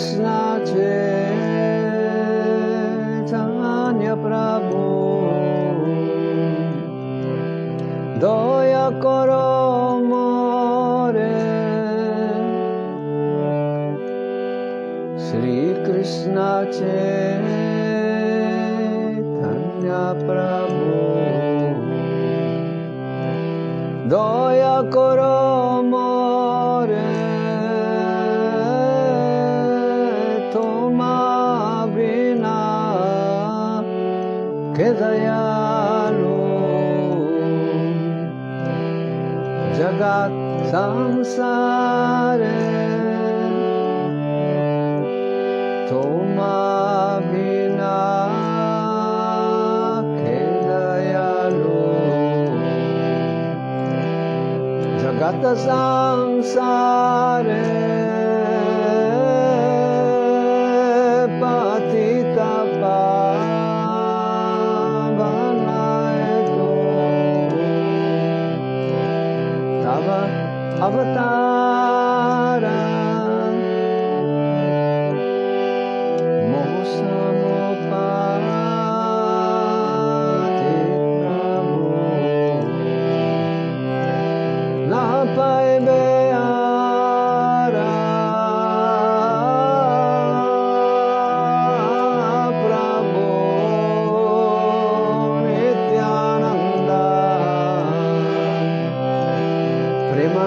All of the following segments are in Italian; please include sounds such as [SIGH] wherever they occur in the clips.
Krishna Jai.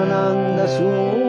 なんだそう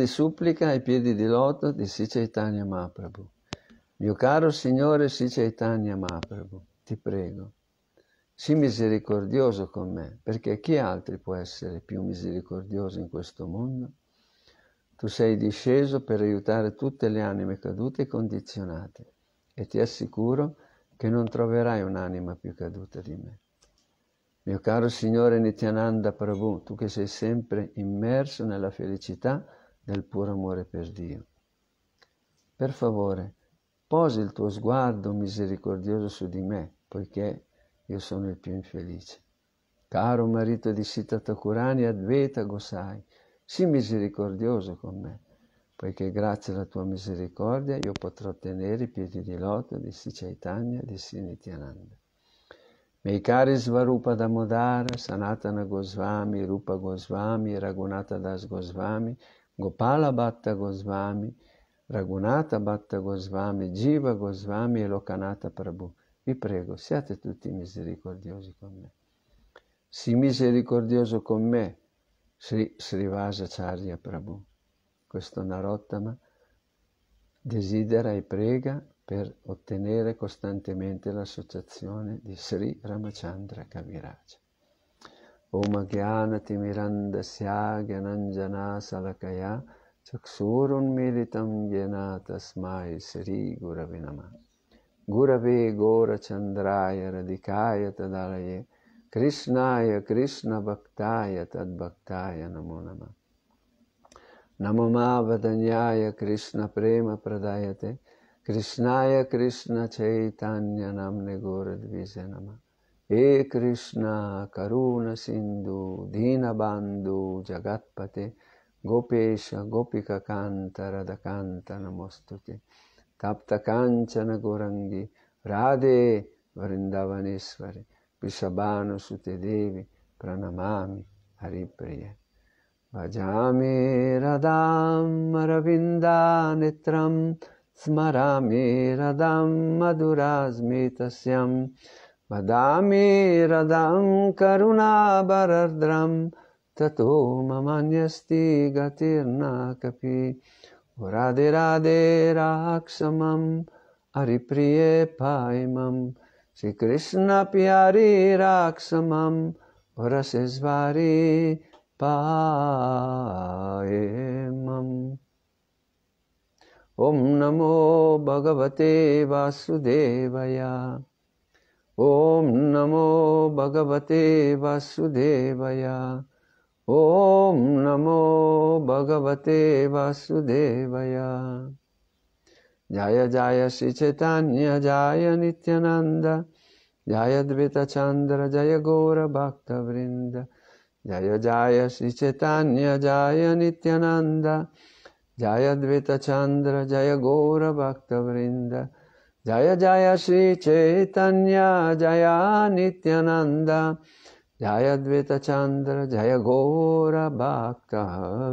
di supplica ai piedi di loto di Sri Chaitanya Mahaprabhu. Mio caro Signore Sri Chaitanya Mahaprabhu, ti prego, sii misericordioso con me, perché chi altri può essere più misericordioso in questo mondo? Tu sei disceso per aiutare tutte le anime cadute e condizionate e ti assicuro che non troverai un'anima più caduta di me. Mio caro Signore Nityananda Prabhu, tu che sei sempre immerso nella felicità, del puro amore per Dio. Per favore, posi il tuo sguardo misericordioso su di me, poiché io sono il più infelice. Caro marito di Sita Takurani Adveta Gosai, sii misericordioso con me, poiché grazie alla tua misericordia io potrò tenere i piedi di loto di Sri Chaitanya di Sri Nityananda. Miei cari Svarupa Damodara, Sanatana Gosvami, Rupa Gosvami, Raghunata Das Gosvami, Gopala Bhatta Goswami, Raghunatha Bhatta Goswami, Jiva Goswami e Lokanata Prabhu. Vi prego, siate tutti misericordiosi con me. Sii misericordioso con me, Sri Srivasa Charya Prabhu. Questo Narottama desidera e prega per ottenere costantemente l'associazione di Sri Ramachandra Kaviraja. ओम ज्ञानतिमिरन्दस्याज्ञनञ्जना सलकया चक्षुरुन्मीलितं ज्ञाना तस्माय श्रीगुरवे नमः गुरवे गोरचन्द्राय रदिकाय तदालये कृष्णाय कृष्णभक्ताय तद्भक्ताय नमो नमः नममा वदन्याय कृष्णप्रेमप्रदायते कृष्णाय कृष्णचैतन्यनाम्नि गोरद्विष नमः हे कृष्णा करुणसिन्धु दीनबान्धुजगत्पते गोपेश गोपिककान्तरदकान्तनमोऽस्तुके तप्तकाञ्चनगुरङ्गि राधे वृन्दावनेश्वरि विषभानुसुतिदेवि प्रणमामि हरिप्रिय भजामि रदां अरविन्दानित्रं स्मरामि रदां मधुराज्मि वदामि रदं करुणाबरद्रं ततो ममान्यस्ति गतिर्न कपि राधे राधे राक्षमम् हरिप्रिये पायमं श्रीकृष्णप्यारी राक्षमं वरसेश्वारी पायमम् ॐ नमो भगवते वासुदेवया ॐ नमो भगवते वासुदेवया ॐ नमो भगवते वासुदेवया जय जय श्रीचैतन्य जय नित्यानन्द जय द्वितचन्द्र जय गौरभक्तवृन्द जय जय श्रीचैतन्य जय नित्यानन्द जय द्वितचन्द्र जय गौरभक्तवृन्द Jaya Jaya Sri Chaitanya Jaya जय Jaya चैतन्य Chandra Jaya Gora Bhakta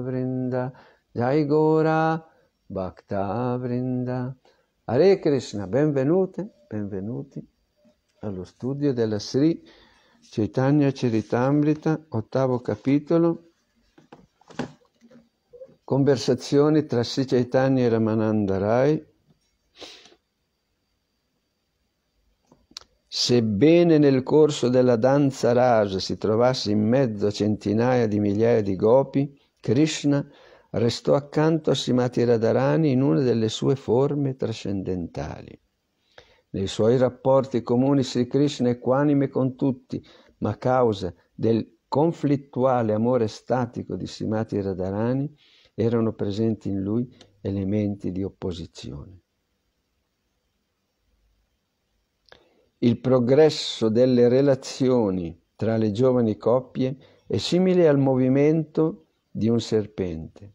Vrinda घोरभक्तवृन्द Gora Bhakta Vrinda Hare Krishna, benvenute, benvenuti allo studio della Sri Chaitanya Charitamrita, ottavo capitolo, conversazioni tra Sri Chaitanya e Ramananda Rai, Sebbene nel corso della danza rasa si trovasse in mezzo a centinaia di migliaia di gopi, Krishna restò accanto a Simati Radharani in una delle sue forme trascendentali. Nei suoi rapporti comuni Sri Krishna è equanime con tutti, ma a causa del conflittuale amore statico di Simati Radharani erano presenti in lui elementi di opposizione. Il progresso delle relazioni tra le giovani coppie è simile al movimento di un serpente.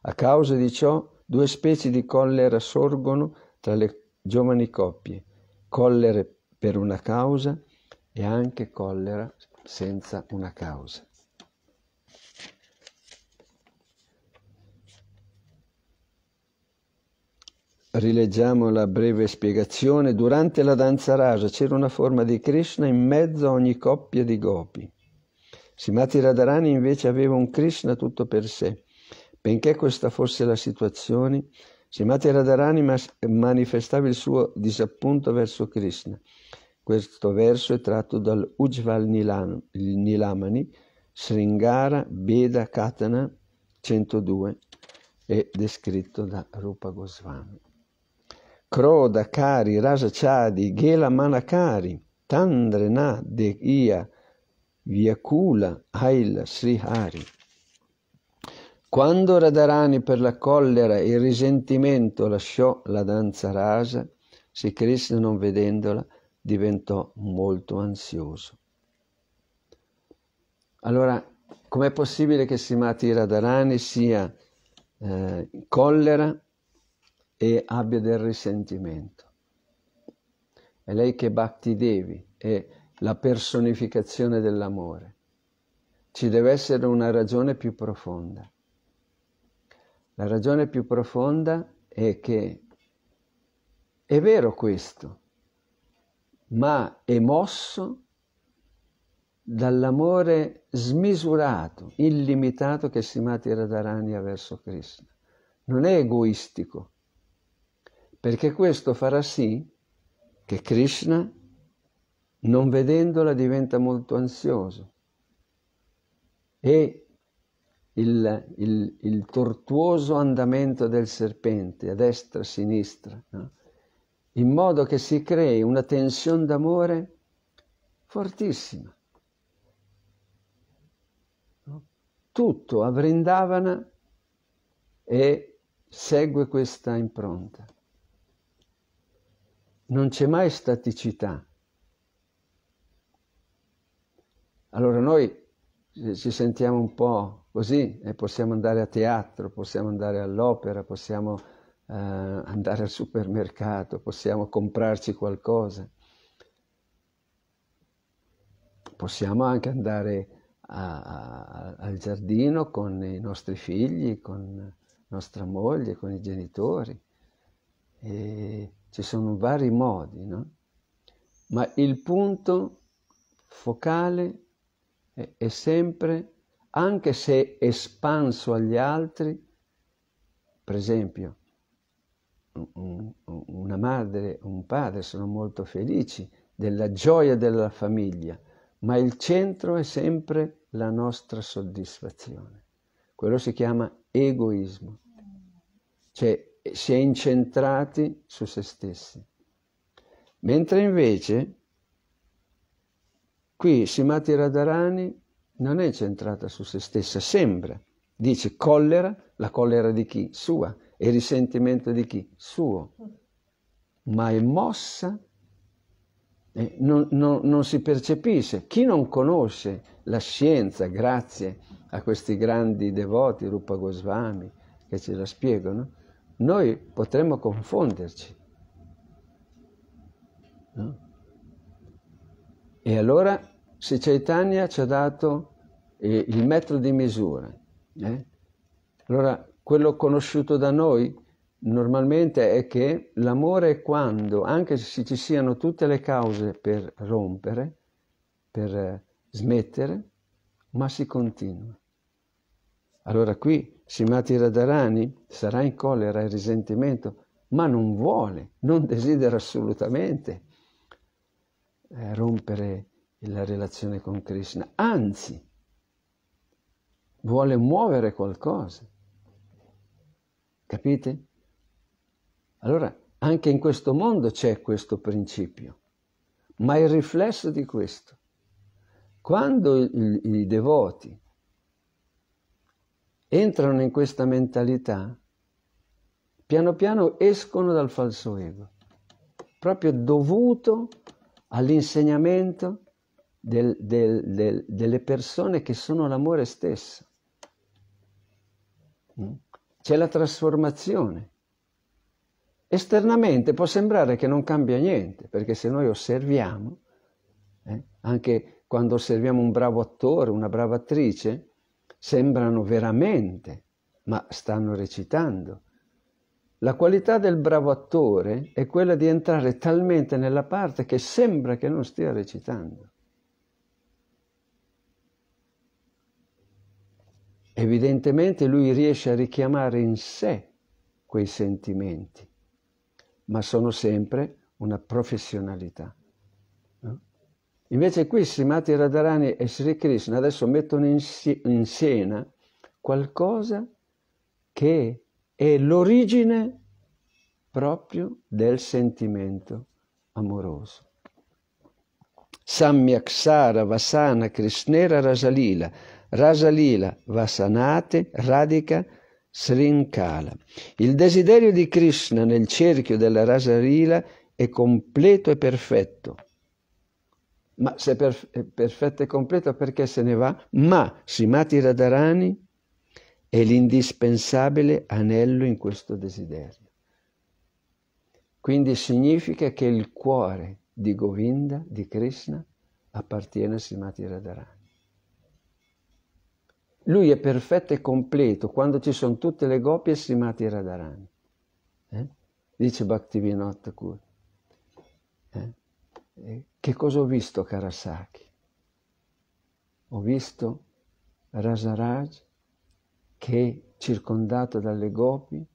A causa di ciò, due specie di collera sorgono tra le giovani coppie, collere per una causa e anche collera senza una causa. rileggiamo la breve spiegazione, durante la danza rasa c'era una forma di Krishna in mezzo a ogni coppia di gopi. Simati Radharani invece aveva un Krishna tutto per sé. Benché questa fosse la situazione, Simati Radharani mas- manifestava il suo disappunto verso Krishna. Questo verso è tratto dal Ujval Nilamani, Sringara Beda Katana 102 e descritto da Rupa Goswami. Kari Krodakari, Rasachadi, Gela Manakari, Tandrena Ia Vyakula, Ail Srihari. Quando Radharani per la collera e il risentimento lasciò la danza rasa, Sri Krishna non vedendola diventò molto ansioso. Allora, com'è possibile che Simati Radharani sia eh, collera e abbia del risentimento. È lei che batti Devi è la personificazione dell'amore. Ci deve essere una ragione più profonda. La ragione più profonda è che è vero questo, ma è mosso dall'amore smisurato, illimitato che si mati Radharani verso Krishna. Non è egoistico, perché questo farà sì che Krishna, non vedendola, diventa molto ansioso e il, il, il tortuoso andamento del serpente a destra e a sinistra, no? in modo che si crei una tensione d'amore fortissima. No? Tutto a Vrindavana e segue questa impronta non c'è mai staticità. Allora noi eh, ci sentiamo un po' così e possiamo andare a teatro, possiamo andare all'opera, possiamo eh, andare al supermercato, possiamo comprarci qualcosa. Possiamo anche andare a, a, al giardino con i nostri figli, con nostra moglie, con i genitori. E ci sono vari modi, no? Ma il punto focale è, è sempre, anche se espanso agli altri, per esempio, una madre e un padre sono molto felici della gioia della famiglia, ma il centro è sempre la nostra soddisfazione. Quello si chiama egoismo. Cioè si è incentrati su se stessi. Mentre invece qui Simati Radharani non è centrata su se stessa, sembra. Dice collera, la collera di chi? Sua. E risentimento di chi? Suo. Ma è mossa, eh, non, non, non si percepisce. Chi non conosce la scienza, grazie a questi grandi devoti, Rupa Goswami, che ce la spiegano, noi potremmo confonderci. No? E allora se Chaitanya ci ha dato eh, il metro di misura, eh? allora quello conosciuto da noi normalmente è che l'amore è quando, anche se ci siano tutte le cause per rompere, per eh, smettere, ma si continua. Allora qui Simati Radharani sarà in collera e risentimento, ma non vuole, non desidera assolutamente eh, rompere la relazione con Krishna, anzi vuole muovere qualcosa. Capite? Allora anche in questo mondo c'è questo principio, ma il riflesso di questo. Quando i, i devoti entrano in questa mentalità, piano piano escono dal falso ego, proprio dovuto all'insegnamento del, del, del, delle persone che sono l'amore stesso. Mm? C'è la trasformazione. Esternamente può sembrare che non cambia niente, perché se noi osserviamo, eh, anche quando osserviamo un bravo attore, una brava attrice, sembrano veramente, ma stanno recitando. La qualità del bravo attore è quella di entrare talmente nella parte che sembra che non stia recitando. Evidentemente lui riesce a richiamare in sé quei sentimenti, ma sono sempre una professionalità. Invece qui Srimati Radharani e Sri Krishna adesso mettono in, in scena qualcosa che è l'origine proprio del sentimento amoroso. Samyaksara Vasana Krishnera Rasalila, Rasalila Vasanate Radhika Srinkala. Il desiderio di Krishna nel cerchio della Rasalila è completo e perfetto ma se è, perf- è perfetto e completo perché se ne va? Ma Simati Radharani è l'indispensabile anello in questo desiderio. Quindi significa che il cuore di Govinda, di Krishna, appartiene a Simati Radharani. Lui è perfetto e completo quando ci sono tutte le goppie Simati Radharani. Eh? Dice Bhaktivinoda Kuru. Eh, che cosa ho visto Karasaki? Ho visto Rasaraj che, circondato dalle gopi,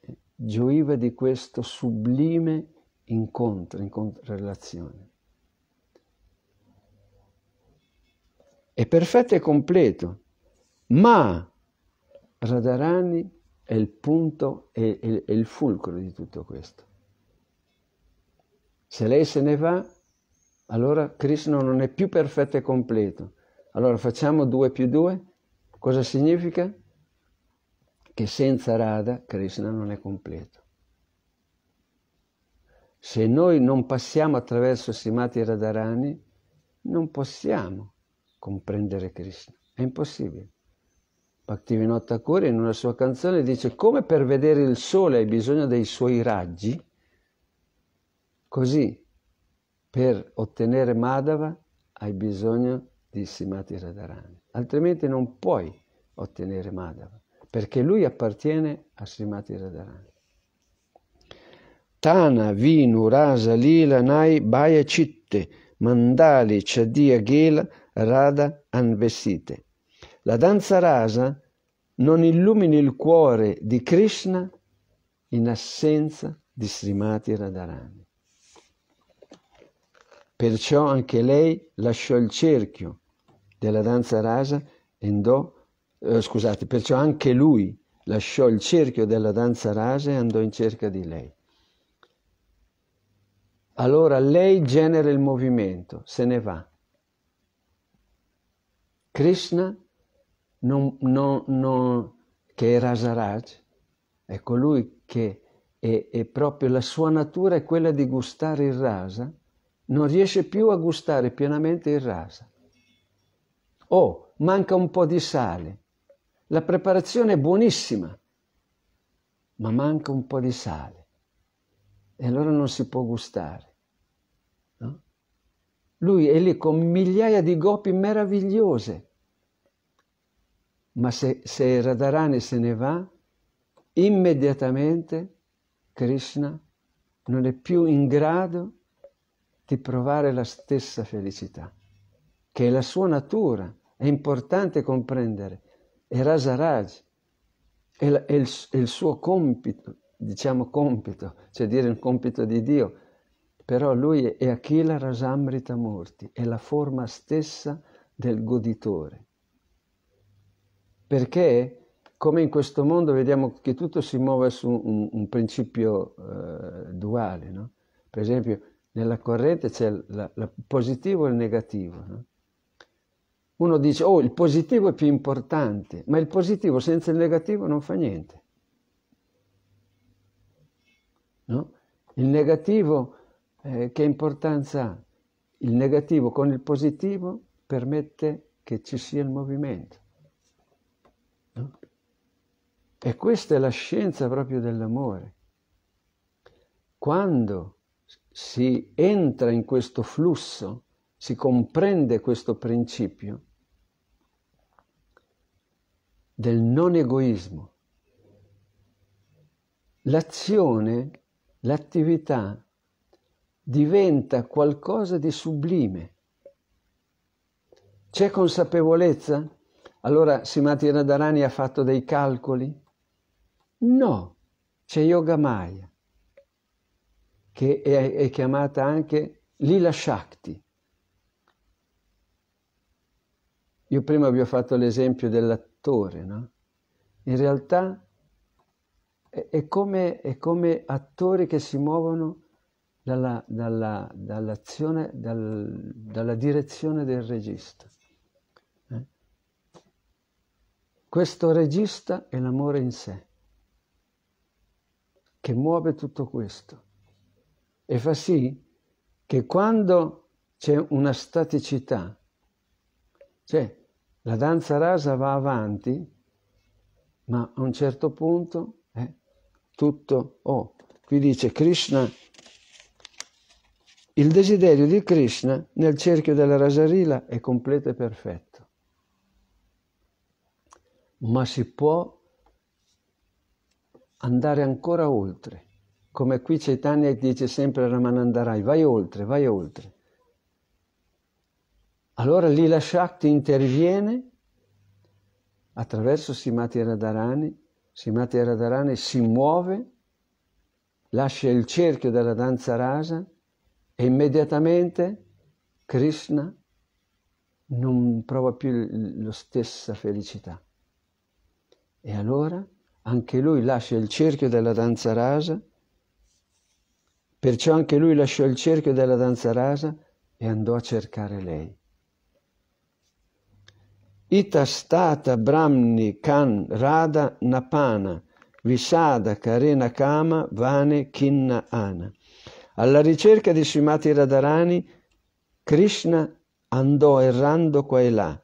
eh, gioiva di questo sublime incontro, incontro relazione. È perfetto e completo, ma Radharani è il punto, è, è, è il fulcro di tutto questo. Se lei se ne va, allora Krishna non è più perfetto e completo. Allora facciamo 2 più 2. Cosa significa? Che senza Radha Krishna non è completo. Se noi non passiamo attraverso Simati Radharani, non possiamo comprendere Krishna. È impossibile. Bhaktivinoda Thakur in una sua canzone dice come per vedere il sole hai bisogno dei suoi raggi, Così, per ottenere Madhava, hai bisogno di Simati Radharani, altrimenti non puoi ottenere Madhava, perché lui appartiene a Simati Radharani. Tana, Vinu, Rasa, Lila, Nai, Baya, Citte, Mandali, Chadia, Gela, Rada, Anvesite. La danza rasa non illumini il cuore di Krishna in assenza di Srimati Radharani. Perciò anche lei lasciò il cerchio della danza rasa e andò, eh, scusate, perciò anche lui lasciò il cerchio della danza rasa e andò in cerca di lei. Allora lei genera il movimento, se ne va. Krishna, non, non, non, che è Rasaraj, è colui ecco che è, è proprio la sua natura è quella di gustare il rasa, non riesce più a gustare pienamente il rasa. Oh, manca un po' di sale. La preparazione è buonissima, ma manca un po' di sale. E allora non si può gustare. No? Lui è lì con migliaia di gopi meravigliose. Ma se, se Radharani se ne va, immediatamente Krishna non è più in grado di provare la stessa felicità, che è la sua natura, è importante comprendere. E Rasaraj è, la, è, è il suo compito, diciamo compito, cioè dire il compito di Dio, però lui è Achila Rasamrita Murti, è la forma stessa del goditore. Perché come in questo mondo vediamo che tutto si muove su un, un principio eh, duale, no? Per esempio, nella corrente c'è il positivo e il negativo. No? Uno dice, oh, il positivo è più importante, ma il positivo senza il negativo non fa niente. No? Il negativo, eh, che importanza ha? Il negativo con il positivo permette che ci sia il movimento. No? E questa è la scienza proprio dell'amore. Quando si entra in questo flusso, si comprende questo principio del non egoismo. L'azione, l'attività diventa qualcosa di sublime. C'è consapevolezza? Allora Simati Radharani ha fatto dei calcoli? No, c'è Yoga Maya che è, è chiamata anche Lila Shakti. Io prima vi ho fatto l'esempio dell'attore, no? In realtà è, è, come, è come, attori che si muovono dalla, dalla, dall'azione, dal, dalla direzione del regista. Eh? Questo regista è l'amore in sé, che muove tutto questo e fa sì che quando c'è una staticità, cioè la danza rasa va avanti, ma a un certo punto è eh, tutto, oh, qui dice Krishna, il desiderio di Krishna nel cerchio della rasarila è completo e perfetto, ma si può andare ancora oltre come qui Chaitanya dice sempre a Ramanandarai, vai oltre, vai oltre. Allora Lila Shakti interviene attraverso Simati Radharani, Simati Radharani si muove, lascia il cerchio della danza rasa e immediatamente Krishna non prova più la stessa felicità. E allora anche lui lascia il cerchio della danza rasa Perciò anche lui lasciò il cerchio della danza rasa e andò a cercare lei. Itastata Brahmni Kan Radha Napana Visada Karena Kama Vane Kinna Ana. Alla ricerca di Srimati Radharani, Krishna andò errando qua e là.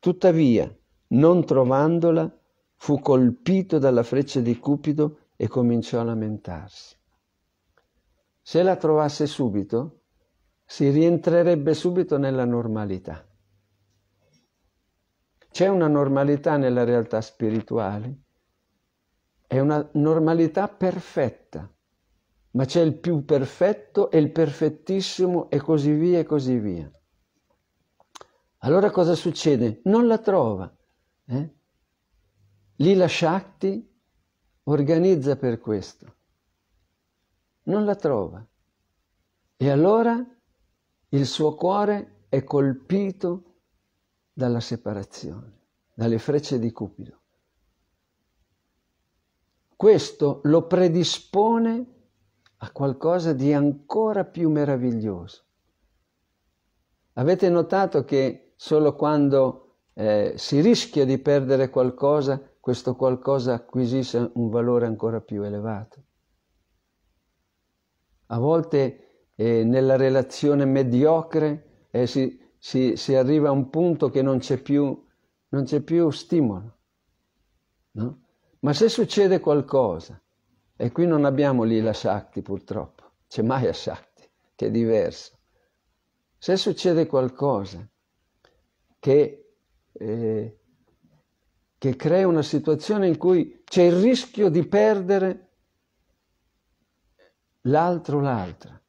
Tuttavia, non trovandola, fu colpito dalla freccia di Cupido e cominciò a lamentarsi. Se la trovasse subito, si rientrerebbe subito nella normalità. C'è una normalità nella realtà spirituale, è una normalità perfetta, ma c'è il più perfetto e il perfettissimo e così via e così via. Allora cosa succede? Non la trova. Eh? Lila Shakti organizza per questo non la trova. E allora il suo cuore è colpito dalla separazione, dalle frecce di Cupido. Questo lo predispone a qualcosa di ancora più meraviglioso. Avete notato che solo quando eh, si rischia di perdere qualcosa, questo qualcosa acquisisce un valore ancora più elevato? a volte eh, nella relazione mediocre eh, si, si, si, arriva a un punto che non c'è più, non c'è più stimolo. No? Ma se succede qualcosa, e qui non abbiamo lì la Shakti purtroppo, c'è mai la Shakti che è diverso, se succede qualcosa che, eh, che crea una situazione in cui c'è il rischio di perdere l'altro l'altra.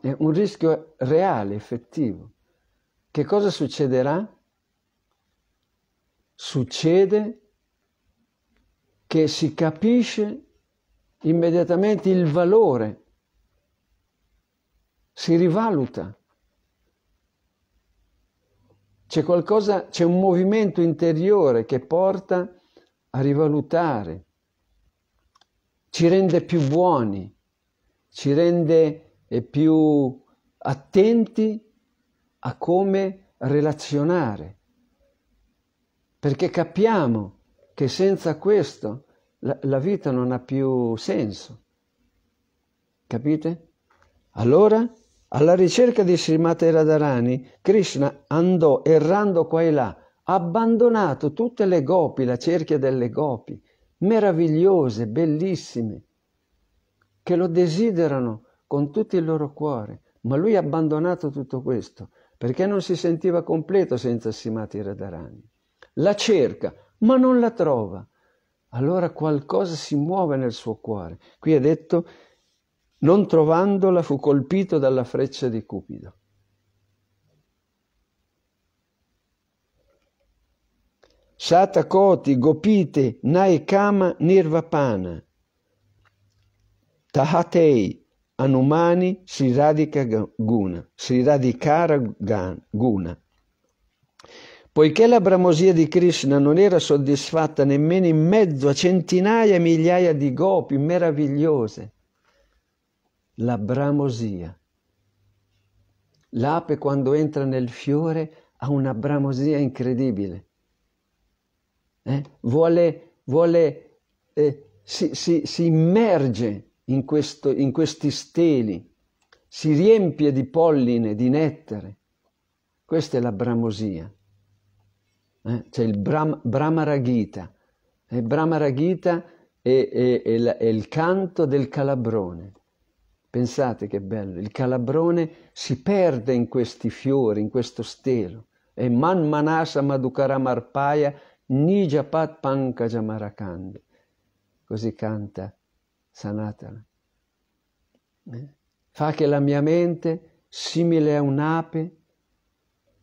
È un rischio reale, effettivo. Che cosa succederà? Succede che si capisce immediatamente il valore, si rivaluta. C'è qualcosa, c'è un movimento interiore che porta a rivalutare, ci rende più buoni, ci rende eh, più attenti a come relazionare, perché capiamo che senza questo la, la vita non ha più senso. Capite? Allora, alla ricerca di Srimati Radharani, Krishna andò errando qua e là, abbandonato tutte le gopi, la cerchia delle gopi, meravigliose, bellissime che lo desiderano con tutto il loro cuore, ma lui ha abbandonato tutto questo perché non si sentiva completo senza Simati Radarani. La cerca, ma non la trova. Allora qualcosa si muove nel suo cuore. Qui è detto, non trovandola fu colpito dalla freccia di Cupido. Satakoti, Gopite, Naekama, Nirvapana. Tahatei Anumani si radica Guna, si radicara Guna. Poiché la bramosia di Krishna non era soddisfatta nemmeno in mezzo a centinaia e migliaia di gopi meravigliose, la bramosia. L'ape quando entra nel fiore ha una bramosia incredibile. Eh? Vuole, vuole eh, si, si, si immerge in, questo, in questi steli, si riempie di polline, di nettere. Questa è la bramosia. Eh? C'è cioè il Brahm, Brahmaragita. E eh, Brahmaragita è, è, è, la, è il canto del calabrone. Pensate che bello, il calabrone si perde in questi fiori, in questo stelo. E man manasa madukaramarpaya nijapat pankajamarakande. Così canta Sanatana. Eh? Fa che la mia mente, simile a un'ape,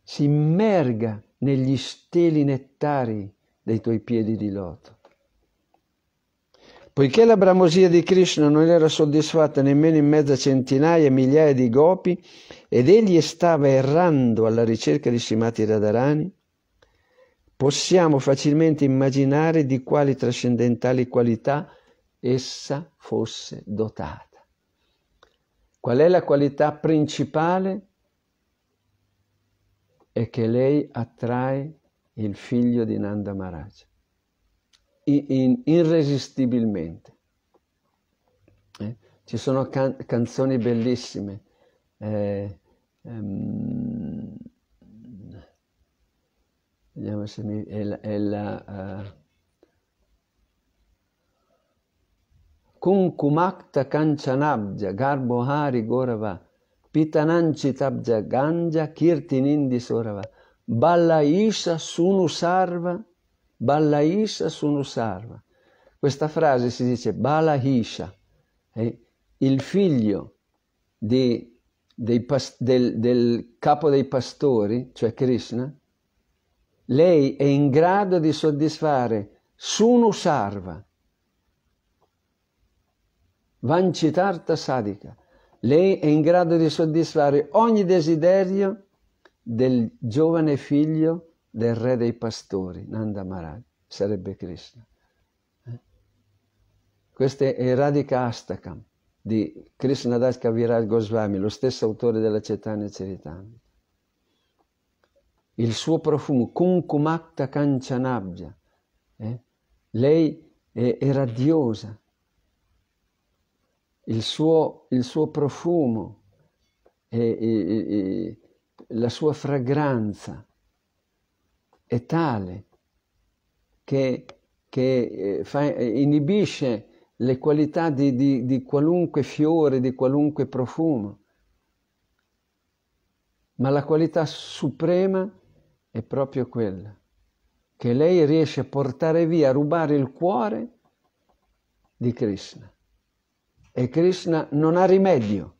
si immerga negli steli nettari dei tuoi piedi di loto. Poiché la bramosia di Krishna non era soddisfatta nemmeno in mezzo a centinaia e migliaia di gopi ed egli stava errando alla ricerca di Simati Radharani, possiamo facilmente immaginare di quali trascendentali qualità essa fosse dotata. Qual è la qualità principale? È che lei attrae il figlio di Nanda Maharaj irresistibilmente. Eh? Ci sono can- canzoni bellissime. Eh, ehm, vediamo se mi, è la, è la uh, kunkumakta kanchanabja garbohari gorava pitananchitabja ganja kirtinindi sorava ballaisha isha sunu sarva balla sunu sarva questa frase si dice bala eh? il figlio di, pas, del, del capo dei pastori cioè Krishna lei è in grado di soddisfare sunu sarva Vanchitarta Sadhika. Lei è in grado di soddisfare ogni desiderio del giovane figlio del re dei pastori, Nanda Maharaj, sarebbe Krishna. Eh? Questo è Radhika Astakam di Krishna Das Kaviraj Goswami, lo stesso autore della Cetania Charitamrita. Il suo profumo, Kunkumakta Kanchanabja, eh? lei è, è radiosa, il suo, il suo profumo, e, e, e, la sua fragranza è tale che, che eh, fa, eh, inibisce le qualità di, di, di qualunque fiore, di qualunque profumo, ma la qualità suprema è proprio quella, che lei riesce a portare via, a rubare il cuore di Krishna e Krishna non ha rimedio.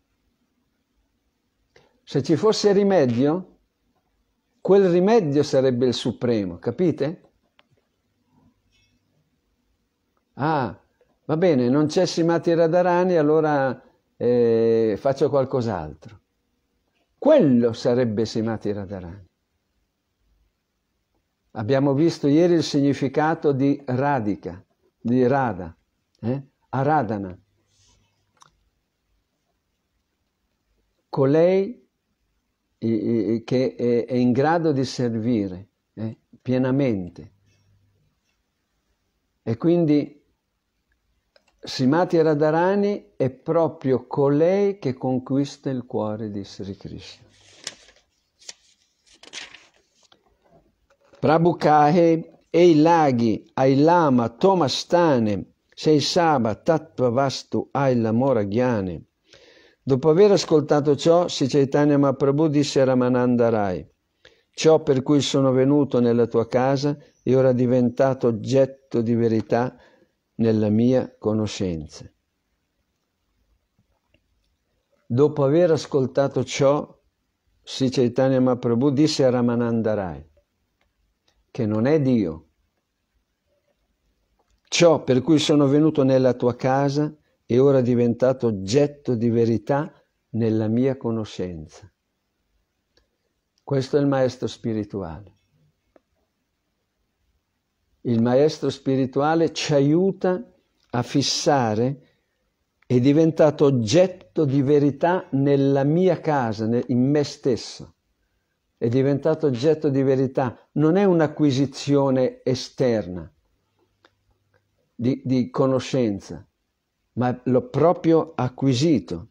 Se ci fosse rimedio, quel rimedio sarebbe il supremo, capite? Ah, va bene, non c'è Simati Radharani, allora eh, faccio qualcos'altro. Quello sarebbe Simati Radharani. Abbiamo visto ieri il significato di radica, di rada, eh? aradana, colei che è in grado di servire eh, pienamente. E quindi Simati Radharani è proprio colei che conquista il cuore di Sri Krishna. Prabhukahe e i laghi, ai lama, Tomastane, Seisaba, Tattva Vastu, Aila Moraghyane, Dopo aver ascoltato ciò, Sri Chaitanya Mahaprabhu disse a Ramananda Rai, ciò per cui sono venuto nella tua casa è ora diventato oggetto di verità nella mia conoscenza. Dopo aver ascoltato ciò, Sri Chaitanya Mahaprabhu disse a Ramananda Rai, che non è Dio. Ciò per cui sono venuto nella tua casa e ora diventato oggetto di verità nella mia conoscenza. Questo è il maestro spirituale. Il maestro spirituale ci aiuta a fissare è diventato oggetto di verità nella mia casa, in me stesso. È diventato oggetto di verità, non è un'acquisizione esterna di, di conoscenza, ma l'ho proprio acquisito.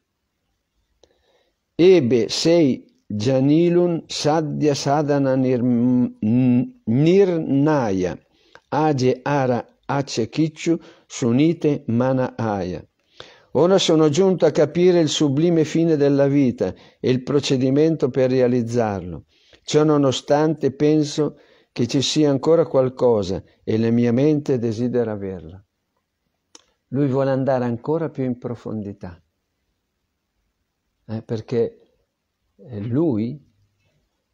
Ebe sei Janilun Sadhya Sadhana Nirnaya Age Ara Ace Kicciu Sunite Mana Manaya. Ora sono giunto a capire il sublime fine della vita e il procedimento per realizzarlo. Ciò nonostante penso che ci sia ancora qualcosa e la mia mente desidera averla. Lui vuole andare ancora più in profondità, eh, perché eh, lui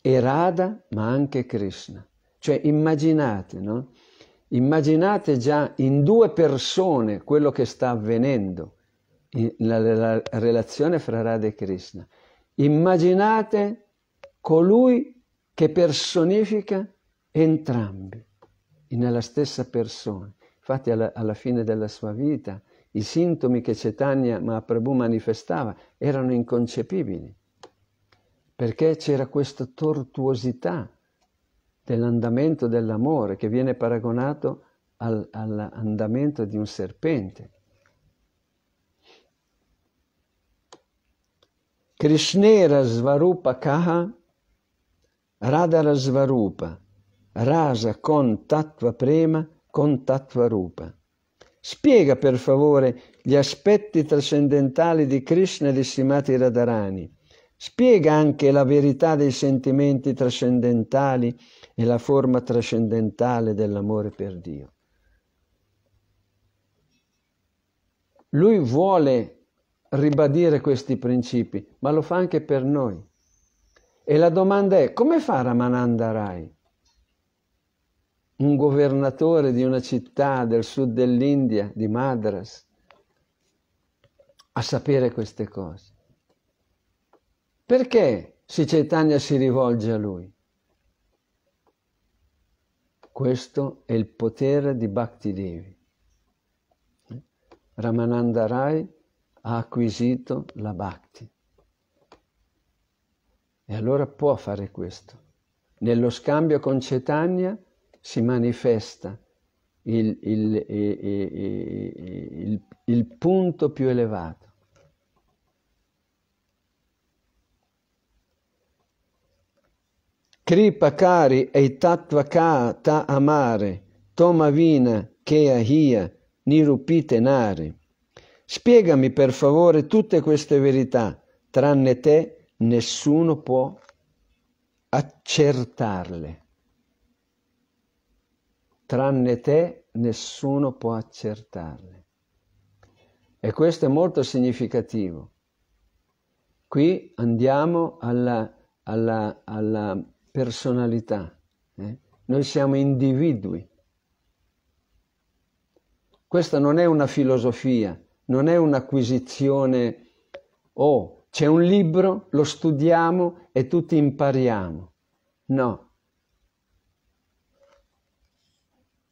è Radha ma anche Krishna. Cioè immaginate, no? immaginate già in due persone quello che sta avvenendo, la, la, la relazione fra Radha e Krishna. Immaginate colui che personifica entrambi nella stessa persona. Infatti alla, alla fine della sua vita i sintomi che Cetania Mahaprabhu manifestava erano inconcepibili, perché c'era questa tortuosità dell'andamento dell'amore che viene paragonato al, all'andamento di un serpente. Krishnera Svarupa Kaha Radara Svarupa Rasa con Tattva Prema con Tattvarupa. Spiega per favore gli aspetti trascendentali di Krishna e di Simati Radharani. Spiega anche la verità dei sentimenti trascendentali e la forma trascendentale dell'amore per Dio. Lui vuole ribadire questi principi, ma lo fa anche per noi. E la domanda è, come fa Ramananda Rai? un governatore di una città del sud dell'India, di Madras, a sapere queste cose. Perché si Chaitanya si rivolge a lui? Questo è il potere di Bhakti Devi. Ramananda Rai ha acquisito la Bhakti. E allora può fare questo. Nello scambio con Cetania si manifesta il, il, il, il punto più elevato. Kripa kari e tattva ka ta amare, tomavina vina che ahia, nirupite nare. Spiegami per favore tutte queste verità, tranne te nessuno può accertarle tranne te nessuno può accertarle. E questo è molto significativo. Qui andiamo alla, alla, alla personalità. Eh? Noi siamo individui. Questa non è una filosofia, non è un'acquisizione, oh, c'è un libro, lo studiamo e tutti impariamo. No,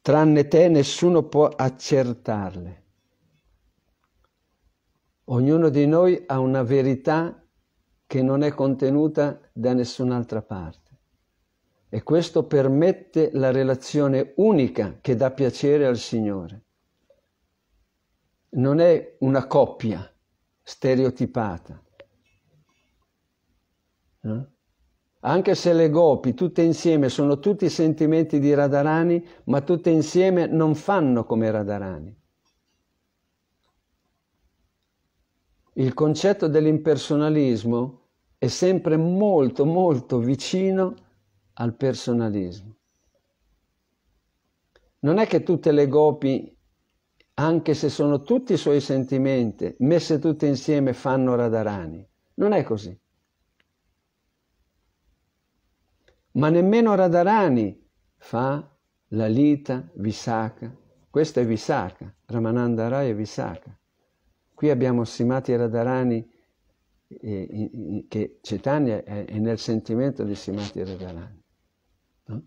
Tranne te nessuno può accertarle. Ognuno di noi ha una verità che non è contenuta da nessun'altra parte. E questo permette la relazione unica che dà piacere al Signore. Non è una coppia stereotipata. No? Anche se le gopi tutte insieme sono tutti sentimenti di Radharani, ma tutte insieme non fanno come Radharani. Il concetto dell'impersonalismo è sempre molto molto vicino al personalismo. Non è che tutte le gopi, anche se sono tutti i suoi sentimenti, messe tutte insieme, fanno Radharani. Non è così. ma nemmeno Radharani fa Lalita, lita Questo è Visakha, Ramananda Rai è Visakha. Qui abbiamo Simati Radharani eh, che Cetania è, è, nel sentimento di Simati Radharani. No?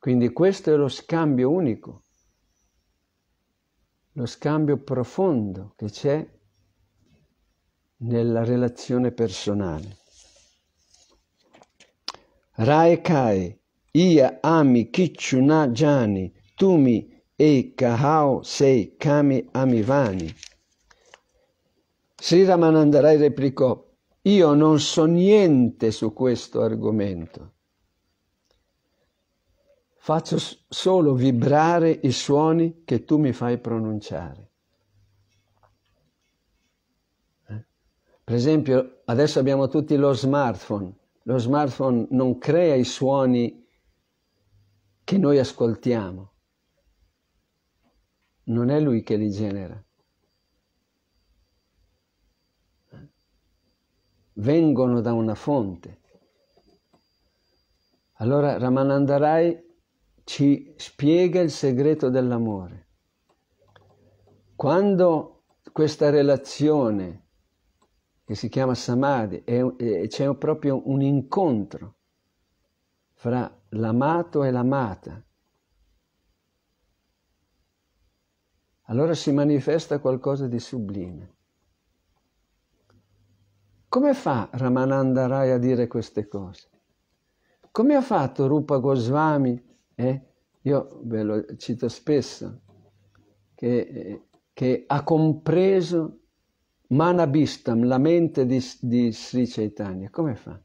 Quindi questo è lo scambio unico, lo scambio profondo che c'è nella relazione personale kai, ia ami kichu jani, tumi e kahao sei kami amivani. Sri Ramanandarai replicò, io non so niente su questo argomento. Faccio solo vibrare i suoni che tu mi fai pronunciare. Eh? Per esempio, adesso abbiamo tutti lo smartphone. Lo smartphone non crea i suoni che noi ascoltiamo, non è lui che li genera. Vengono da una fonte. Allora Ramanandarai ci spiega il segreto dell'amore. Quando questa relazione che si chiama samadhi, c'è proprio un incontro fra l'amato e l'amata. Allora si manifesta qualcosa di sublime. Come fa Ramananda Rai a dire queste cose? Come ha fatto Rupa Goswami? Eh? Io ve lo cito spesso, che, eh, che ha compreso Manabhistam, la mente di, di Sri Chaitanya, come fa?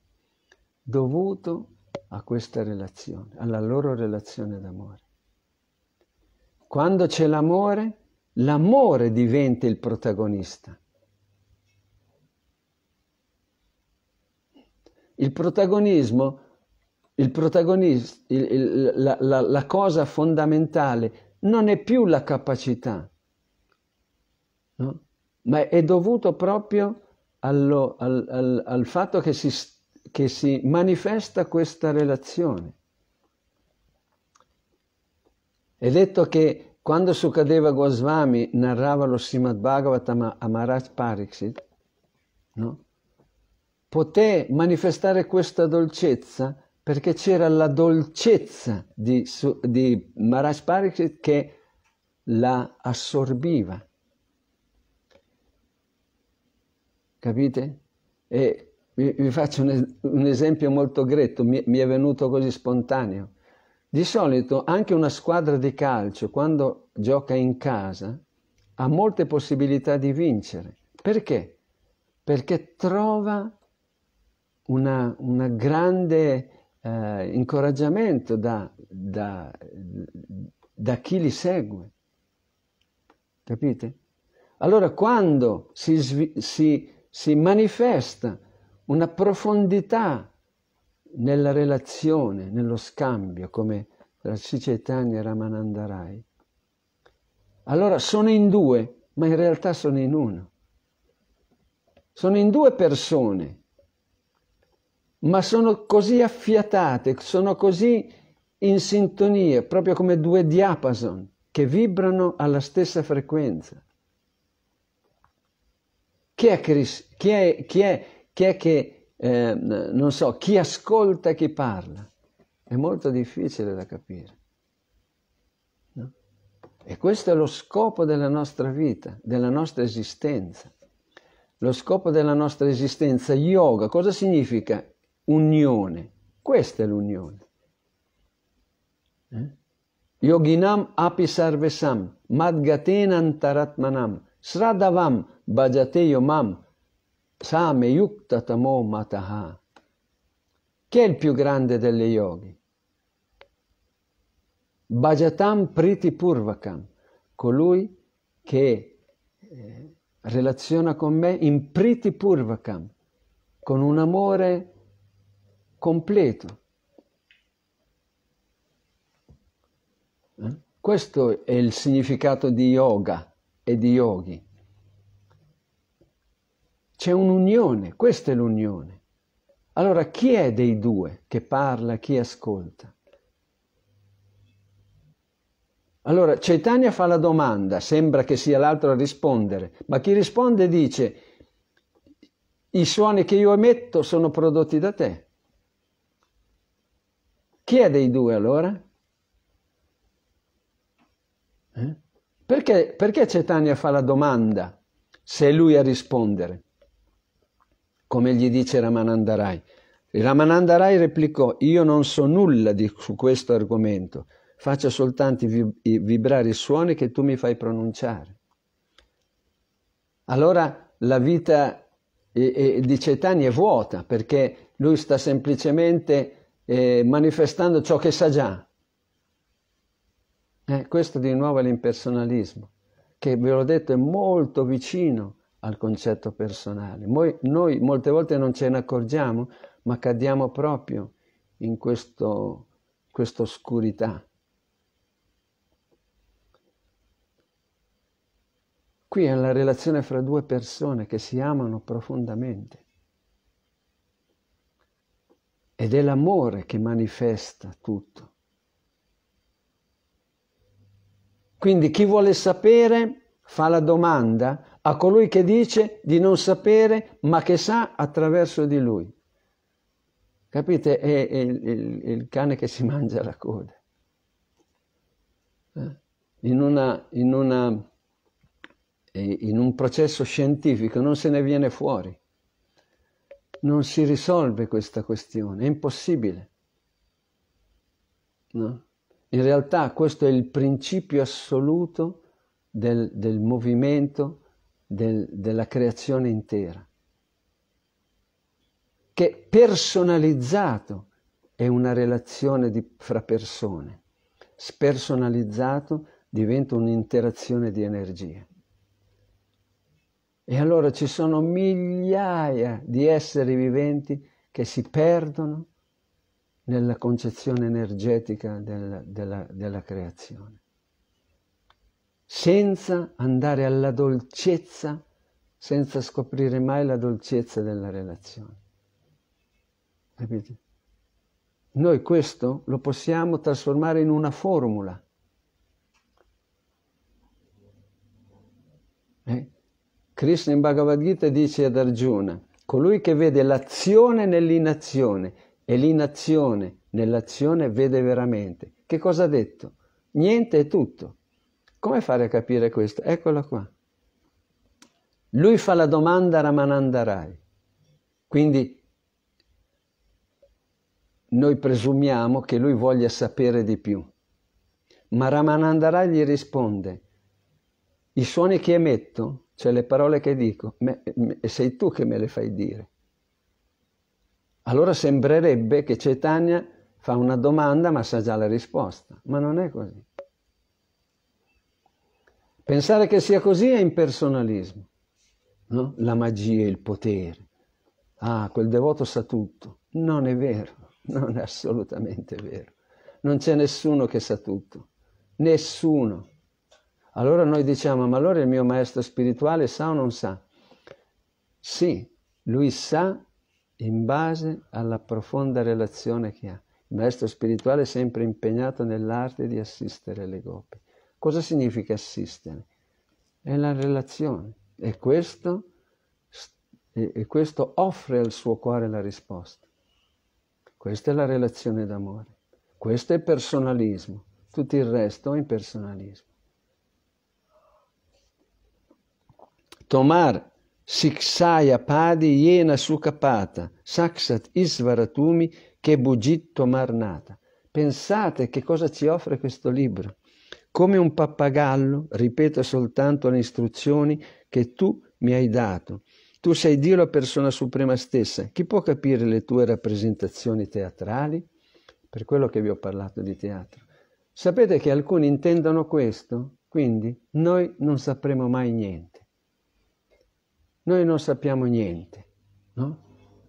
Dovuto a questa relazione, alla loro relazione d'amore. Quando c'è l'amore, l'amore diventa il protagonista. Il protagonismo, il protagonist, il, il, la, la, la cosa fondamentale non è più la capacità, no? ma è dovuto proprio allo, al, al, al, fatto che si, che si manifesta questa relazione. È detto che quando Sukadeva Goswami narrava lo Srimad Bhagavatam a Maharaj Pariksit, no? poté manifestare questa dolcezza perché c'era la dolcezza di, di Maharaj Pariksit che la assorbiva. capite? E vi, vi faccio un, un, esempio molto gretto, mi, mi è venuto così spontaneo. Di solito anche una squadra di calcio, quando gioca in casa, ha molte possibilità di vincere. Perché? Perché trova una grande eh, incoraggiamento da, da, da chi li segue. Capite? Allora quando si, si si manifesta una profondità nella relazione, nello scambio, come tra Cicetania e Ramananda Rai. Allora sono in due, ma in realtà sono in uno. Sono in due persone, ma sono così affiatate, sono così in sintonia, proprio come due diapason che vibrano alla stessa frequenza. Chi è che, chi è, chi è, chi è che eh, non so, chi ascolta e chi parla? È molto difficile da capire. No? E questo è lo scopo della nostra vita, della nostra esistenza. Lo scopo della nostra esistenza, yoga, cosa significa? Unione. Questa è l'unione. Eh? Yoginam api sarvesam, madgatenam taratmanam. Sradavam bhajateyo mam same yukta tamo mataha. Chi è il più grande delle yogi? Bhajatam Priti Purvakam, colui che eh, relaziona con me in Priti Purvakam, con un amore completo. Eh? Questo è il significato di yoga e di yogi. C'è un'unione, questa è l'unione. Allora chi è dei due che parla, chi ascolta? Allora Chaitanya fa la domanda, sembra che sia l'altro a rispondere, ma chi risponde dice i suoni che io emetto sono prodotti da te. Chi è dei due allora? Eh? Perché, perché Cetania fa la domanda se è lui a rispondere? Come gli dice Ramanandarai. Ramanandarai replicò, io non so nulla di, su questo argomento, faccio soltanto vibrare i suoni che tu mi fai pronunciare. Allora la vita di Cetania è vuota perché lui sta semplicemente eh, manifestando ciò che sa già, eh, questo di nuovo è l'impersonalismo, che ve l'ho detto è molto vicino al concetto personale. Noi, noi molte volte non ce ne accorgiamo, ma cadiamo proprio in questa oscurità. Qui è la relazione fra due persone che si amano profondamente. Ed è l'amore che manifesta tutto. Quindi chi vuole sapere fa la domanda a colui che dice di non sapere ma che sa attraverso di lui. Capite? È, è, è, il, cane che si [LAUGHS] mangia la coda. Eh? In, una, in, una, eh, in un processo scientifico non se ne viene fuori. Non si risolve questa questione, è impossibile. No? In realtà questo è il principio assoluto del, del movimento, del, della creazione intera, che personalizzato è una relazione di, fra persone, spersonalizzato diventa un'interazione di energie. E allora ci sono migliaia di esseri viventi che si perdono nella concezione energetica della, della, della creazione, senza andare alla dolcezza, senza scoprire mai la dolcezza della relazione. Capite? Noi questo lo possiamo trasformare in una formula. Eh? Krishna in Bhagavad Gita dice ad Arjuna, colui che vede l'azione nell'inazione e l'inazione nell'azione vede veramente. Che cosa ha detto? Niente è tutto. Come fare a capire questo? Eccola qua. Lui fa la domanda a Ramanandarai. Quindi noi presumiamo che lui voglia sapere di più. Ma Ramanandarai gli risponde, i suoni che emetto, cioè le parole che dico, me, me, sei tu che me le fai dire. Allora sembrerebbe che Cetania fa una domanda ma sa già la risposta, ma non è così. Pensare che sia così è impersonalismo, no? la magia, il potere. Ah, quel devoto sa tutto. Non è vero, [LAUGHS] non è assolutamente vero. Non c'è nessuno che sa tutto, nessuno. Allora noi diciamo, ma allora il mio maestro spirituale sa o non sa? Sì, lui sa in base alla profonda relazione che ha. Il maestro spirituale è sempre impegnato nell'arte di assistere le gopi. Cosa significa assistere? È la relazione e questo, e questo offre al suo cuore la risposta. Questa è la relazione d'amore, questo è personalismo, tutto il resto è impersonalismo. Tomar Siksaya padi iena succapata, saksat isvaratumi che bugitto marnata. Pensate che cosa ci offre questo libro. Come un pappagallo ripeto soltanto le istruzioni che tu mi hai dato. Tu sei Dio la persona suprema stessa. Chi può capire le tue rappresentazioni teatrali? Per quello che vi ho parlato di teatro. Sapete che alcuni intendono questo? Quindi noi non sapremo mai niente. Noi non sappiamo niente, no?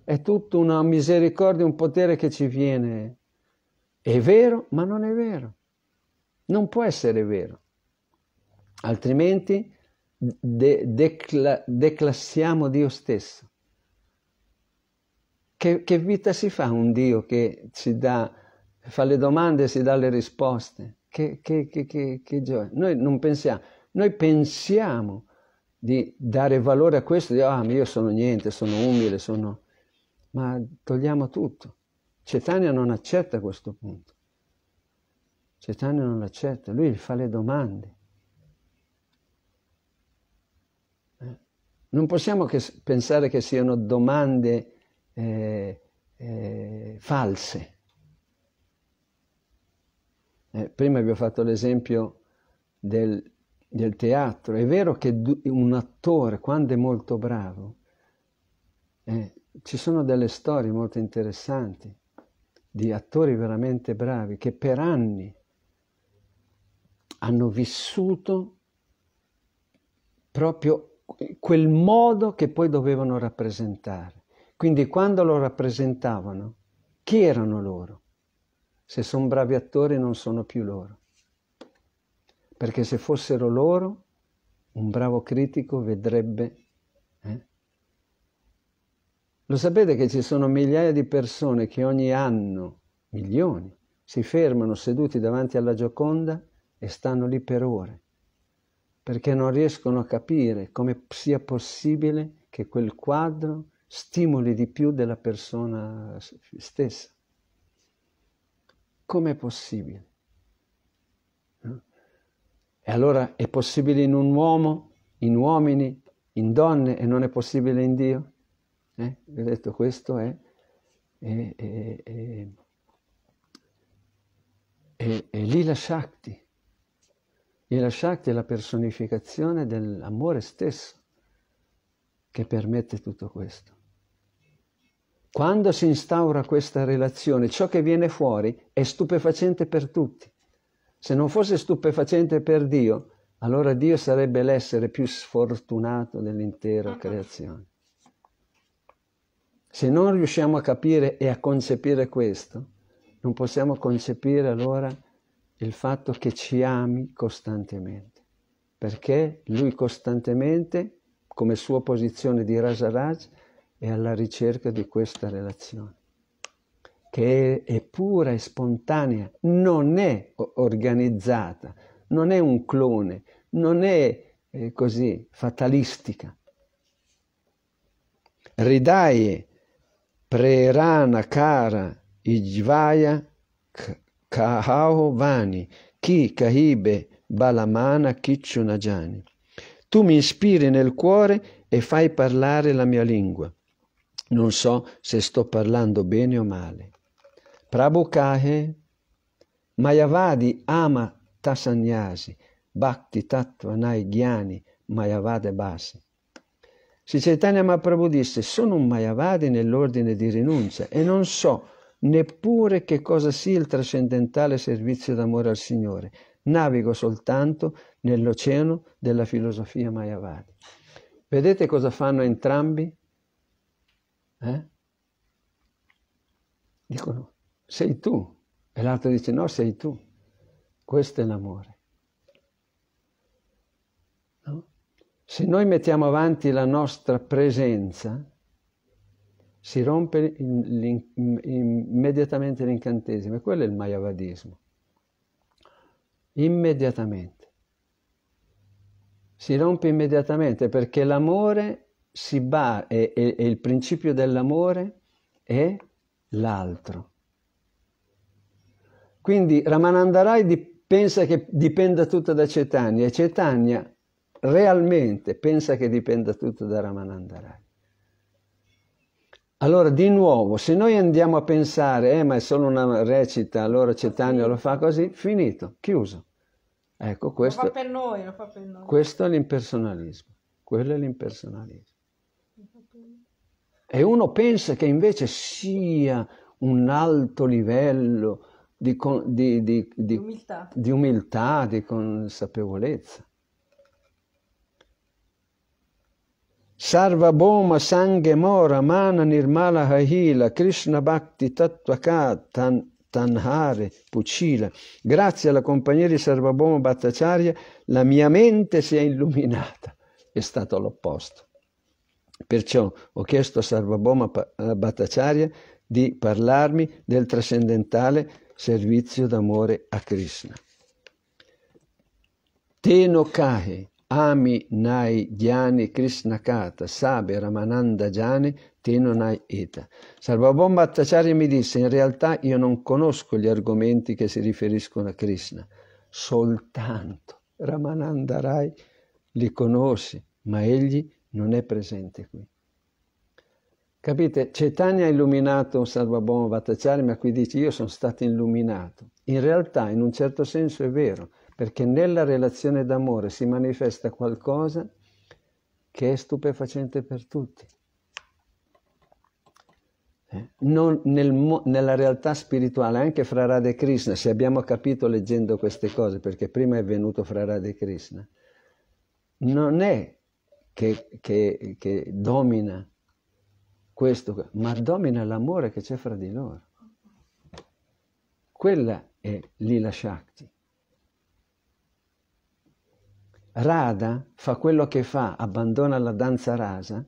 È tutta una misericordia, un potere che ci viene. È vero, ma non è vero. Non può essere vero. Altrimenti de- decla- declassiamo Dio stesso. Che-, che vita si fa un Dio che ci dà, fa le domande e si dà le risposte? Che, che, che, che, gioia. Noi non pensiamo, noi pensiamo di dare valore a questo, di ah, ma io sono niente, sono umile, sono... ma togliamo tutto. Cetania non accetta questo punto. Cetania non l'accetta, lui gli fa le domande. Eh, non possiamo che pensare che siano domande eh, eh, false. Eh, prima vi ho fatto l'esempio del del teatro. È vero che un attore, quando è molto bravo, eh, ci sono delle storie molto interessanti di attori veramente bravi che per anni hanno vissuto proprio quel modo che poi dovevano rappresentare. Quindi quando lo rappresentavano, chi erano loro? Se sono bravi attori non sono più loro perché se fossero loro, un bravo critico vedrebbe... Eh? Lo sapete che ci sono migliaia di persone che ogni anno, milioni, si fermano seduti davanti alla Gioconda e stanno lì per ore, perché non riescono a capire come sia possibile che quel quadro stimoli di più della persona stessa. Com'è possibile? E allora è possibile in un uomo, in uomini, in donne e non è possibile in Dio? Eh? Vi ho detto questo è, è, è, è, è l'Ila Shakti. L'Ila Shakti è la personificazione dell'amore stesso che permette tutto questo. Quando si instaura questa relazione, ciò che viene fuori è stupefacente per tutti. Se non fosse stupefacente per Dio, allora Dio sarebbe l'essere più sfortunato dell'intera creazione. Se non riusciamo a capire e a concepire questo, non possiamo concepire allora il fatto che ci ami costantemente, perché lui costantemente, come sua posizione di Rasaraj, è alla ricerca di questa relazione che è pura e spontanea, non è organizzata, non è un clone, non è eh, così fatalistica. Ridaye prerana cara ijvaya kahao vani ki kahibe balamana kichunajani. Tu mi ispiri nel cuore e fai parlare la mia lingua. Non so se sto parlando bene o male. Prabhukahe Mayavadi ama tasanyasi bhakti tattva naigyani Mayavade basi. Sri Chaitanya Mahaprabhu disse sono un Mayavadi nell'ordine di rinuncia e non so neppure che cosa sia il trascendentale servizio d'amore al Signore. Navigo soltanto nell'oceano della filosofia Mayavadi. Vedete cosa fanno entrambi? Eh? Dicono, sei tu. E l'altro dice, no, sei tu. Questo è l'amore. No? Se noi mettiamo avanti la nostra presenza, si rompe immediatamente l'incantesimo. E quello è il mayavadismo. Immediatamente. Si rompe immediatamente perché l'amore si ba- e il principio dell'amore è l'altro. Quindi Ramanandarai di, pensa che dipenda tutto da Cetania e Cetania realmente pensa che dipenda tutto da Ramanandarai. Allora, di nuovo, se noi andiamo a pensare, eh, ma è solo una recita, allora Cetania lo fa così, finito, chiuso. Ecco, questo, lo fa per noi, lo fa per noi. Questo è l'impersonalismo, quello è l'impersonalismo. E uno pensa che invece sia un alto livello, di, con, di, di, di umiltà. umiltà, di consapevolezza. Sarva Boma Sanghe Mora Mana Nirmala Hahila Krishna Bhakti Tattvaka Tan, Tanhare Pucila. Grazie alla compagnia di Sarva Boma Bhattacharya la mia mente si è illuminata. È stato l'opposto. Perciò ho chiesto a Sarva Boma eh, Bhattacharya di parlarmi del trascendentale servizio d'amore a Krishna. Teno kahe ami nai dhyani Krishna kata sabe ramananda jani teno nai eta. Sarvabhauma Bhattacharya mi disse in realtà io non conosco gli argomenti che si riferiscono a Krishna, soltanto Ramananda Rai li conosce, ma egli non è presente qui. Capite? Cetania ha illuminato Sarvabhauma Bhattacharya, ma qui dice io sono stato illuminato. In realtà, in un certo senso è vero, perché nella relazione d'amore si manifesta qualcosa che è stupefacente per tutti. Eh? Nel, nella realtà spirituale, anche fra Radha e Krishna, se abbiamo capito leggendo queste cose, perché prima è venuto fra Radha e Krishna, non è che, che, che domina questo, ma domina l'amore che c'è fra di loro. Quella è Lila Shakti. Radha fa quello che fa, abbandona la danza rasa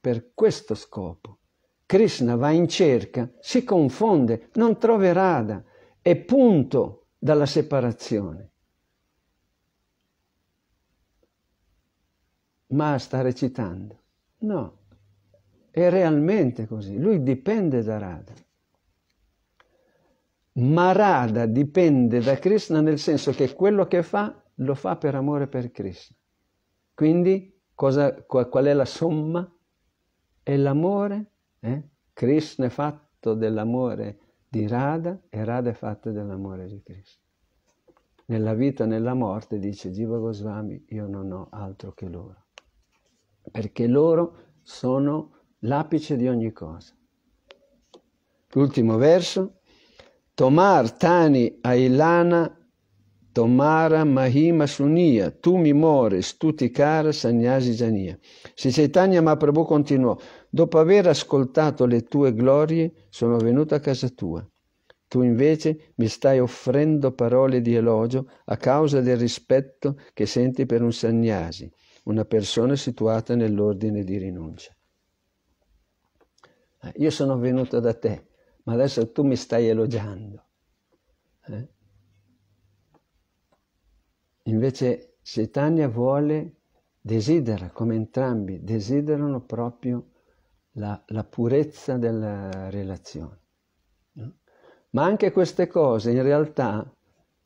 per questo scopo. Krishna va in cerca, si confonde, non trova Radha, è punto dalla separazione. Ma sta recitando? No, è realmente così, lui dipende da Radha. Ma Radha dipende da Krishna nel senso che quello che fa lo fa per amore per Krishna. Quindi cosa, qual è la somma? È l'amore. Eh? Krishna è fatto dell'amore di Radha e Radha è fatto dell'amore di Krishna. Nella vita e nella morte, dice Jiva Goswami, io non ho altro che loro. Perché loro sono l'apice di ogni cosa. L'ultimo verso, Tomar Tani Ailana Tomara Mahima Sunia, tu mi more, stutikara Sagnasi Jania. Se Chaitanya Mahaprabhu continuò, dopo aver ascoltato le tue glorie, sono venuto a casa tua. Tu invece mi stai offrendo parole di elogio a causa del rispetto che senti per un Sagnasi, una persona situata nell'ordine di rinuncia. Io sono venuto da te, ma adesso tu mi stai elogiando. Eh? Invece Chaitanya vuole, desidera, come entrambi, desiderano proprio la, la purezza della relazione. No? Ma anche queste cose, in realtà,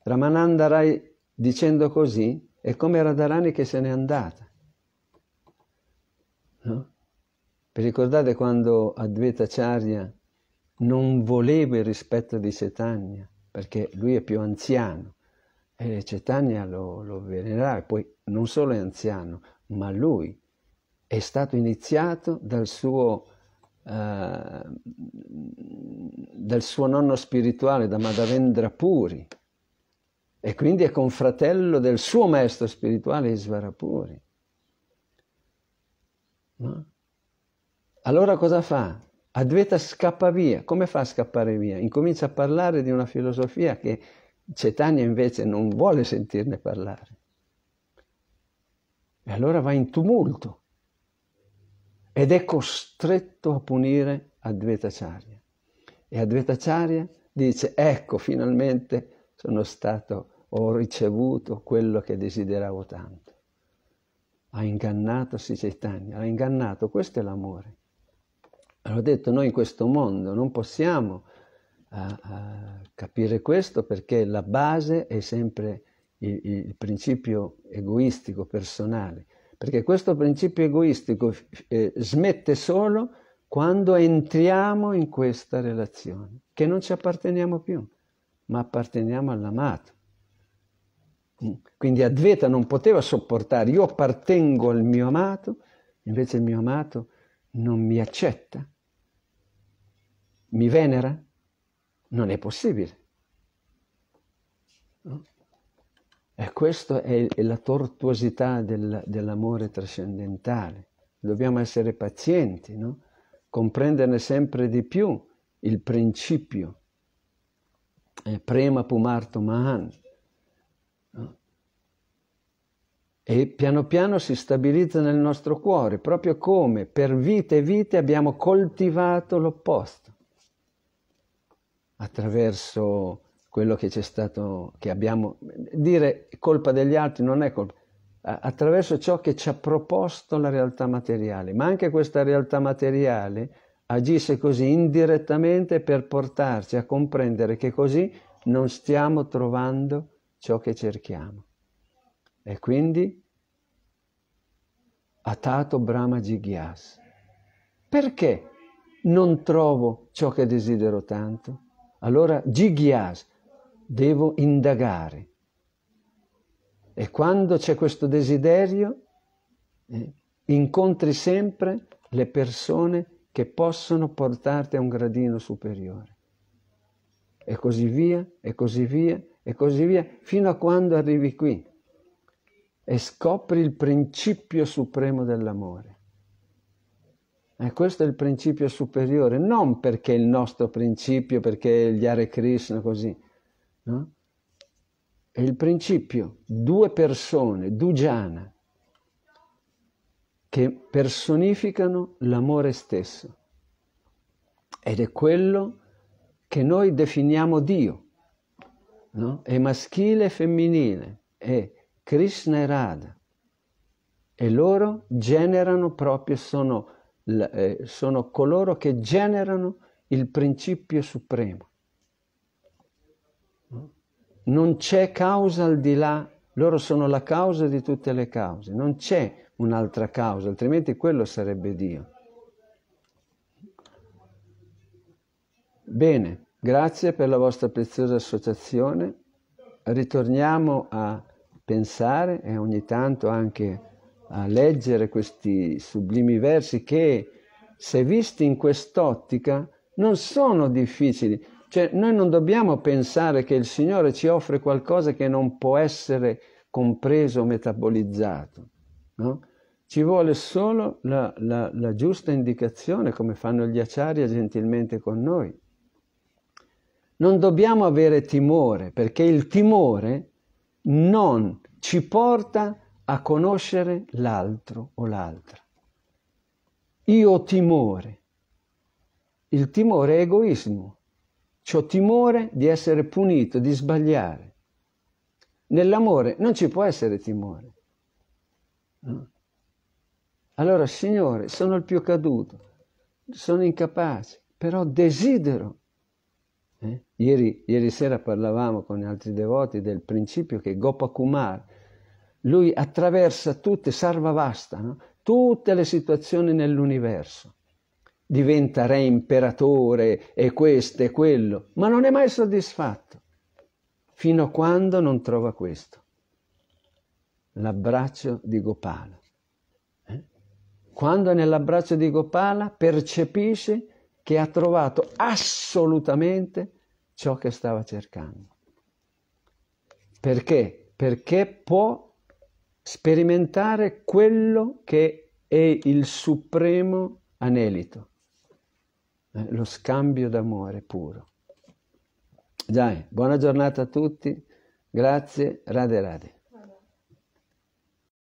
Ramananda Rai dicendo così, è come Radharani che se n'è andata. No? Vi ricordate quando Advaita Charya non voleva il rispetto di Cetania, perché lui è più anziano e Cetania lo, lo venerà, poi non solo è anziano, ma lui è stato iniziato dal suo, eh, dal suo nonno spirituale, da Madhavendra Puri, e quindi è confratello del suo maestro spirituale Isvarapuri. No? Allora cosa fa? Advaita scappa via. Come fa a scappare via? Incomincia a parlare di una filosofia che Cetania invece non vuole sentirne parlare. E allora va in tumulto ed è costretto a punire Advaita Advaitacharya. E Advaita Advaitacharya dice, ecco finalmente sono stato, ho ricevuto quello che desideravo tanto. Ha ingannato Sicetania, l'ha ingannato, questo è l'amore. Allora ho detto, noi in questo mondo non possiamo uh, uh, capire questo perché la base è sempre il, il, principio egoistico personale, perché questo principio egoistico eh, smette solo quando entriamo in questa relazione, che non ci apparteniamo più, ma apparteniamo all'amato. Mm. Quindi Advaita non poteva sopportare, io appartengo al mio amato, invece il mio amato non mi accetta mi venera? Non è possibile. No? E questa è, la tortuosità del, dell'amore trascendentale. Dobbiamo essere pazienti, no? comprenderne sempre di più il principio. Eh, prema Pumarto Mahan. E piano piano si stabilizza nel nostro cuore, proprio come per vite e vite abbiamo coltivato l'opposto attraverso quello che c'è stato, che abbiamo... Dire colpa degli altri non è colpa, attraverso ciò che ci ha proposto la realtà materiale, ma anche questa realtà materiale agisse così indirettamente per portarci a comprendere che così non stiamo trovando ciò che cerchiamo. E quindi Atato Brahma Jigyas. Perché non trovo ciò che desidero tanto? Allora gigias, devo indagare. E quando c'è questo desiderio, eh, incontri sempre le persone che possono portarti a un gradino superiore. E così via, e così via, e così via, fino a quando arrivi qui e scopri il principio supremo dell'amore. E questo è il principio superiore, non perché il nostro principio, perché gli Hare Krishna così. No? È il principio, due persone, Dujana, che personificano l'amore stesso. Ed è quello che noi definiamo Dio. No? È maschile e femminile, è Krishna e Radha. E loro generano proprio, sono eh, sono coloro che generano il principio supremo. Non c'è causa al di là, loro sono la causa di tutte le cause, non c'è un'altra causa, altrimenti quello sarebbe Dio. Bene, grazie per la vostra preziosa associazione, ritorniamo a pensare e ogni tanto anche a a leggere questi sublimi versi che, se visti in quest'ottica, non sono difficili. Cioè, noi non dobbiamo pensare che il Signore ci offre qualcosa che non può essere compreso o metabolizzato. No? Ci vuole solo la, la, la, giusta indicazione, come fanno gli acciaria gentilmente con noi. Non dobbiamo avere timore, perché il timore non ci porta a a conoscere l'altro o l'altra. Io ho timore. Il timore è egoismo. Ho timore di essere punito, di sbagliare. Nell'amore non ci può essere timore. Allora, Signore, sono il più caduto, sono incapace, però desidero. Eh? Ieri, ieri, sera parlavamo con altri devoti del principio che Gopakumar, lui attraversa tutte, sarvavasta, no? tutte le situazioni nell'universo. Diventa re imperatore e questo e quello, ma non è mai soddisfatto fino a quando non trova questo. L'abbraccio di Gopala. Eh? Quando è nell'abbraccio di Gopala percepisce che ha trovato assolutamente ciò che stava cercando. Perché? Perché può sperimentare quello che è il supremo anelito, eh, lo scambio d'amore puro. Dai, buona giornata a tutti, grazie, rade rade.